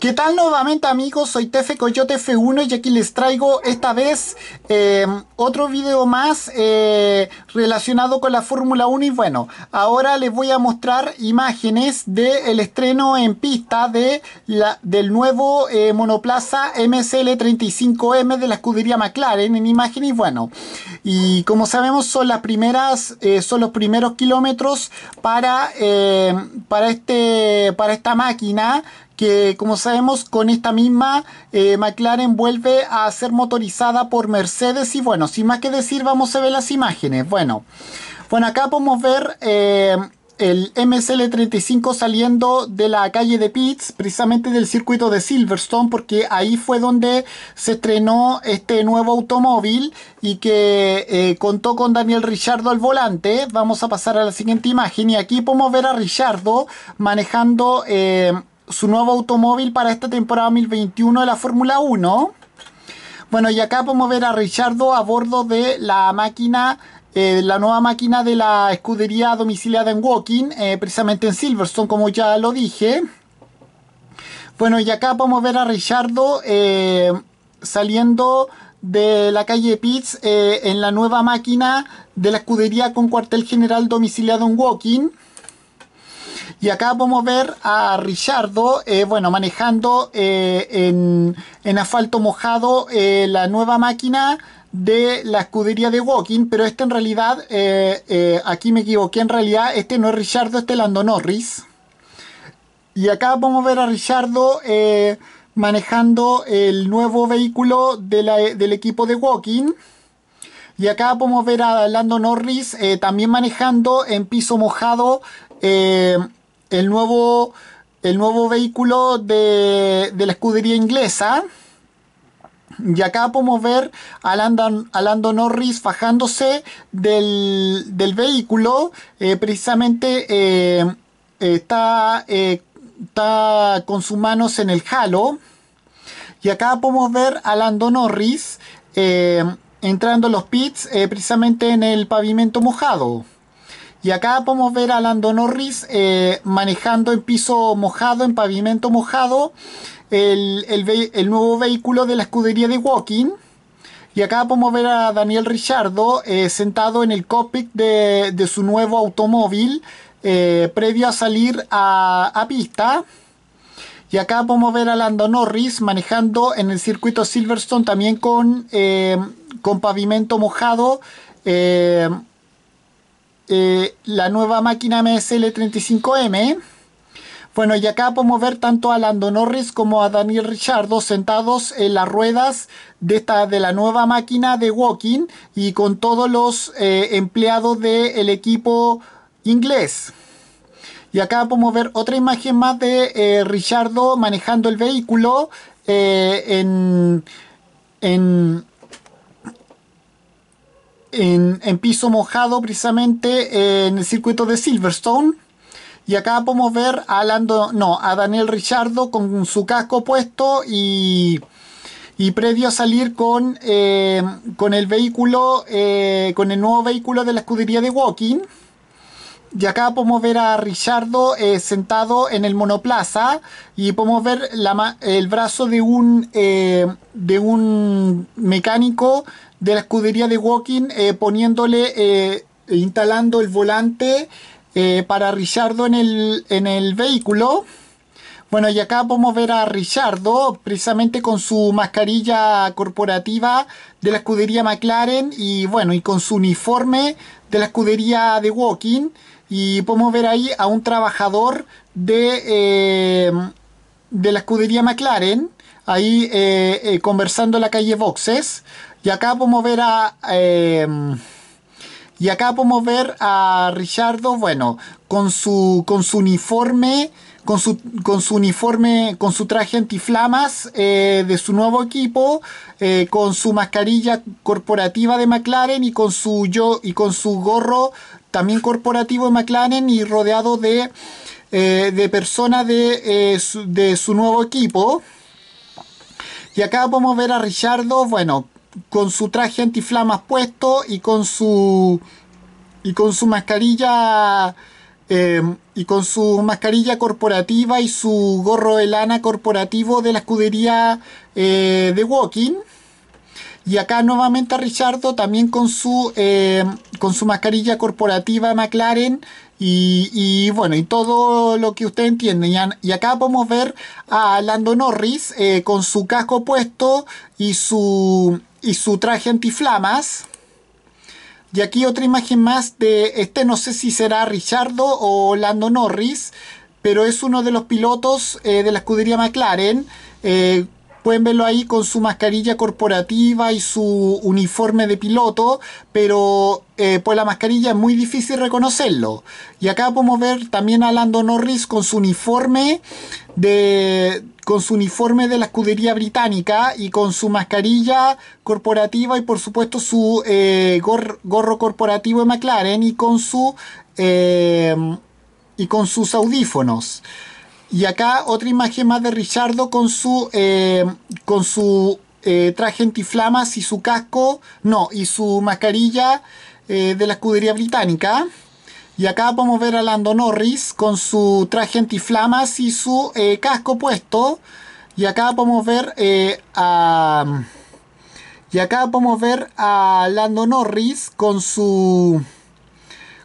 ¿Qué tal nuevamente amigos? Soy Tefe Coyote F1 y aquí les traigo esta vez em, otro video más eh, relacionado con la Fórmula 1 y bueno, ahora les voy a mostrar imágenes del estreno en pista de la, del nuevo eh, monoplaza MCL35M de la escudería McLaren en imágenes, y bueno, y como sabemos son las primeras, eh, son los primeros kilómetros para, em, para, este, para esta máquina que como sabemos con esta misma eh, McLaren vuelve a ser motorizada por Mercedes y bueno, sin más que decir vamos a ver las imágenes. Bueno, bueno acá podemos ver... Eh, el MSL35 saliendo de la calle de Pitts, precisamente del circuito de Silverstone, porque ahí fue donde se estrenó este nuevo automóvil y que eh, contó con Daniel Richardo al volante. Vamos a pasar a la siguiente imagen y aquí podemos ver a Richardo manejando su nuevo automóvil para esta temporada 2021 de la Fórmula 1. Bueno, y acá podemos ver a Richardo a bordo de la máquina, eh, la nueva máquina de la escudería domiciliada en Woking, eh, precisamente en Silverstone, como ya lo dije. Bueno, y acá podemos ver a Richardo eh, saliendo de la calle Pitts en la nueva máquina de la escudería con cuartel general domiciliado en Woking. Y acá podemos ver a Richardo, eh, bueno, manejando eh, en, asfalto mojado eh, la nueva máquina de la escudería de Walking, pero este en realidad, aquí me equivoqué, en realidad este no es Richardo, este es Lando Norris. Y acá vamos a ver a Richardo manejando el nuevo vehículo del equipo de Walking. Y acá podemos ver a Lando Norris también manejando en piso mojado el nuevo, el nuevo vehículo de, la escudería inglesa. Y acá podemos ver a Lando, Norris fajándose del, vehículo. Eh, precisamente eh, está, eh, está con sus manos en el halo. Y acá podemos ver a Lando Norris entrando a los pits precisamente en el pavimento mojado. Y acá podemos ver a Lando Norris eh, manejando en piso mojado, en pavimento mojado, el, el, el, nuevo vehículo de la escudería de Walking. Y acá podemos ver a Daniel Richardo eh, sentado en el cockpit de, de su nuevo automóvil eh, previo a salir a, a pista. Y acá podemos ver a Lando Norris manejando en el circuito Silverstone también con, con pavimento mojado. Eh, eh, la nueva máquina MSL35M. Bueno, y acá podemos ver tanto a Lando Norris como a Daniel Richardo sentados en las ruedas de, esta, de la nueva máquina de walking y con todos los eh, empleados del equipo inglés. Y acá podemos ver otra imagen más de eh, Richardo manejando el vehículo en, en, en, piso mojado precisamente en el circuito de Silverstone. Y acá podemos ver a, no, a Daniel Richardo con su casco puesto y, y previo a salir con, eh, con el vehículo, eh, con el nuevo vehículo de la escudería de Walking. Y acá podemos ver a Richardo eh, sentado en el monoplaza y podemos ver el brazo de un, de un mecánico de la escudería de Walking, eh, poniéndole, eh, instalando el volante eh, para Richardo en el, vehículo. Bueno, y acá podemos ver a Richardo precisamente con su mascarilla corporativa de la escudería McLaren y bueno, y con su uniforme de la escudería de Walking. Y podemos ver ahí a un trabajador de, de la escudería McLaren ahí conversando en la calle Boxes. Y acá podemos ver a... Em, y acá podemos ver a Richardo, bueno, con su, con su uniforme, con su, con su uniforme, con su traje antiflamas eh, de su nuevo equipo, eh, con su mascarilla corporativa de McLaren y con su, y con su gorro también corporativo de McLaren y rodeado de, eh, de personas de, de su nuevo equipo. Y acá podemos ver a Richardo, bueno, con su traje antiflamas puesto y con su y con su mascarilla em, y con su mascarilla corporativa y su gorro de lana corporativo de la escudería eh, de Walking y acá nuevamente a Richardo también con su em, con su mascarilla corporativa McLaren y, bueno y todo lo que usted entiende y, y acá podemos ver a Lando Norris eh, con su casco puesto y su y su traje antiflamas. Y aquí otra imagen más de este, no sé si será Richardo o Lando Norris, pero es uno de los pilotos eh, de la escudería McLaren. Eh, pueden verlo ahí con su mascarilla corporativa y su uniforme de piloto, pero eh, pues la mascarilla es muy difícil reconocerlo. Y acá podemos ver también a Lando Norris con su uniforme de, con su uniforme de la escudería británica y con su mascarilla corporativa y por supuesto su eh, gorro corporativo de McLaren y con su eh, y con sus audífonos. Y acá otra imagen más de Richardo con su eh, con su traje antiflamas y su casco, no, y su mascarilla de la escudería británica. Y acá podemos ver a Lando Norris con su traje antiflamas y su eh, casco puesto. Y acá podemos ver eh, a... Y acá podemos ver a Lando Norris con su...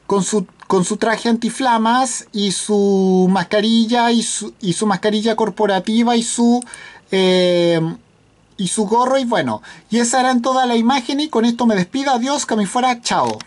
Con su, con su traje antiflamas y su mascarilla y su, mascarilla corporativa y su... Eh, y su gorro y bueno, y esa era en toda la imagen y con esto me despido, adiós, que me fuera, chao.